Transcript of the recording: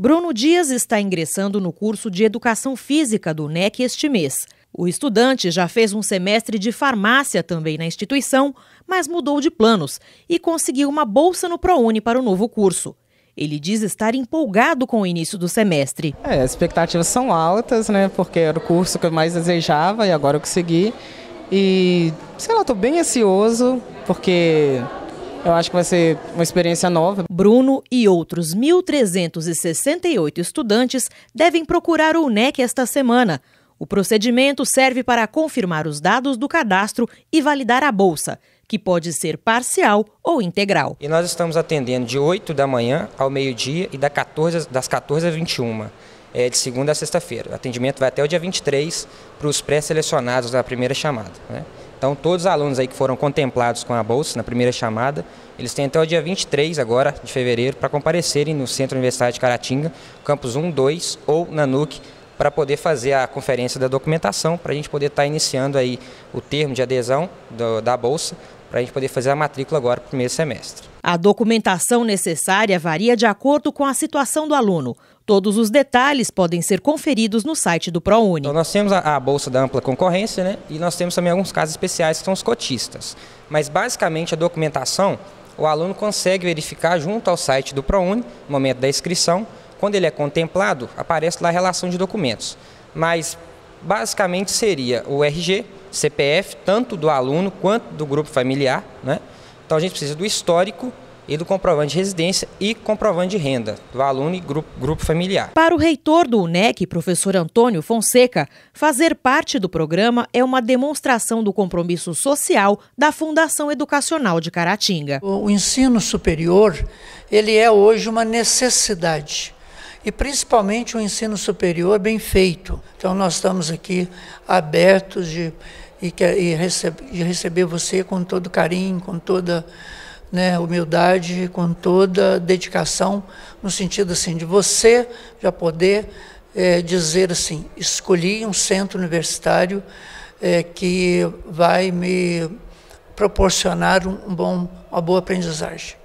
Bruno Dias está ingressando no curso de Educação Física do NEC este mês. O estudante já fez um semestre de farmácia também na instituição, mas mudou de planos e conseguiu uma bolsa no ProUni para o novo curso. Ele diz estar empolgado com o início do semestre. É, as expectativas são altas, né? Porque era o curso que eu mais desejava e agora eu consegui. E, sei lá, estou bem ansioso, porque eu acho que vai ser uma experiência nova. Bruno e outros 1.368 estudantes devem procurar o UNEC esta semana. O procedimento serve para confirmar os dados do cadastro e validar a bolsa, que pode ser parcial ou integral. E nós estamos atendendo de 8 da manhã ao meio-dia e das 14, das 14 às 21 é, de segunda a sexta-feira. O atendimento vai até o dia 23 para os pré-selecionados da primeira chamada. Né? Então, todos os alunos aí que foram contemplados com a bolsa na primeira chamada, eles têm até o dia 23 agora de fevereiro para comparecerem no Centro Universitário de Caratinga, campus 1, 2 ou na NUC, para poder fazer a conferência da documentação, para a gente poder estar tá iniciando aí o termo de adesão do, da bolsa, para a gente poder fazer a matrícula agora para o primeiro semestre. A documentação necessária varia de acordo com a situação do aluno. Todos os detalhes podem ser conferidos no site do ProUni. Então, nós temos a, a Bolsa da Ampla Concorrência né? e nós temos também alguns casos especiais que são os cotistas. Mas basicamente a documentação o aluno consegue verificar junto ao site do ProUni, no momento da inscrição. Quando ele é contemplado, aparece lá a relação de documentos. Mas basicamente seria o RG, CPF, tanto do aluno quanto do grupo familiar. Né? Então a gente precisa do histórico e do comprovante de residência e comprovante de renda do aluno e grupo, grupo familiar. Para o reitor do UNEC, professor Antônio Fonseca, fazer parte do programa é uma demonstração do compromisso social da Fundação Educacional de Caratinga. O ensino superior, ele é hoje uma necessidade e principalmente o ensino superior bem feito. Então nós estamos aqui abertos de, e, e, receb, de receber você com todo carinho, com toda né, humildade com toda dedicação, no sentido assim de você já poder é, dizer assim, escolhi um centro universitário é, que vai me proporcionar um bom, uma boa aprendizagem.